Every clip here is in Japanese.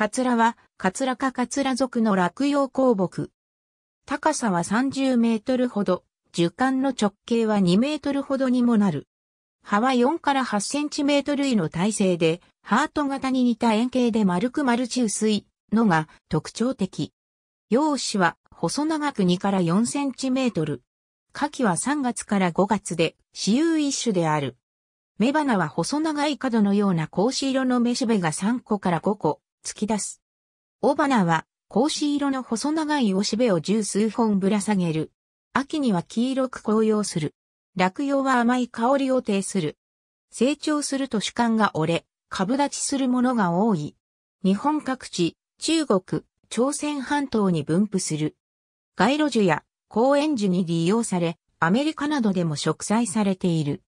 カツラは、カツラ科カツラ属の落葉鉱木。高さは30メートルほど、樹幹の直径は2メートルほどにもなる。葉は4から8センチメートル位の体勢で、ハート型に似た円形で丸く丸ち薄いのが特徴的。葉子は細長く2から4センチメートル。花期は3月から5月で、私有一種である。雌花は細長い角のような格子色の雌しべが3個から5個、突き出す。雄花は、格子色の細長いおしべを十数本ぶら下げる。秋には黄色く紅葉する。落葉は甘い香りを呈する。成長すると主観が折れ、株立ちするものが多い。日本各地、中国、朝鮮半島に分布する。街路樹や公園樹に利用され、アメリカなどでも植栽されている。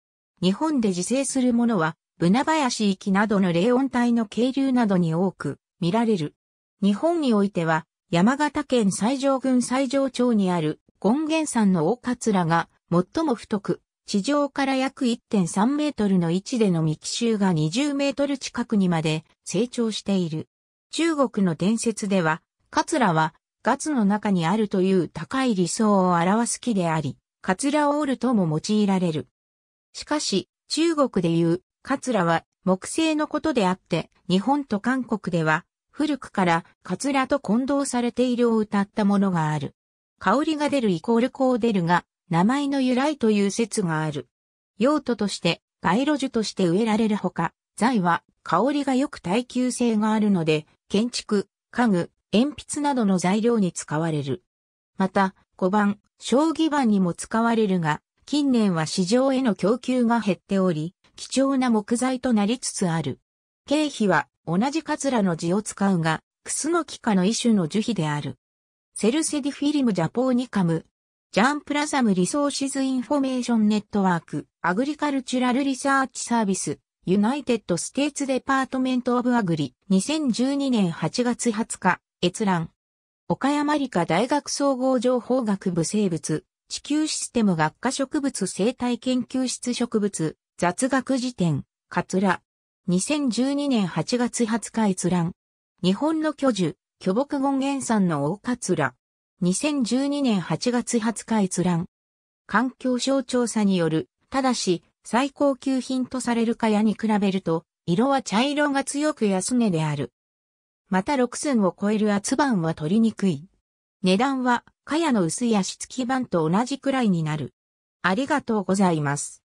日本で自生するものは船林域などの冷温帯の渓流などに多く見られる。日本においては、山形県西条郡西条町にある権現山の大桂が最も太く、地上から約1.3メートルの位置での幹周が20メートル近くにまで成長している。中国の伝説では、桂はガツの中にあるという高い理想を表す木であり、カツラオールとも用いられる。しかし、中国でいうカツラは木製のことであって、日本と韓国では古くからカツラと混同されているを歌ったものがある。香りが出るイコールこう出るが、名前の由来という説がある。用途として、街路樹として植えられるほか、材は香りがよく耐久性があるので、建築、家具、鉛筆などの材料に使われる。また、5番、将棋盤にも使われるが、近年は市場への供給が減っており、貴重な木材となりつつある。経費は同じカツラの字を使うが、クスノキ科の一種の樹皮である。セルセディフィリムジャポーニカム、ジャンプラザムリソーシズインフォメーションネットワーク、アグリカルチュラルリサーチサービス、ユナイテッドステーツデパートメントオブアグリ、2012年8月20日、閲覧。岡山理科大学総合情報学部生物、地球システム学科植物生態研究室植物、雑学辞典、カツラ。2012年8月20日閲覧。日本の巨樹、巨木権現産の大カツラ。2012年8月20日閲覧。環境省調査による、ただし、最高級品とされるカヤに比べると、色は茶色が強く安値である。また6寸を超える厚板は取りにくい。値段は、カヤの薄い足付き板と同じくらいになる。ありがとうございます。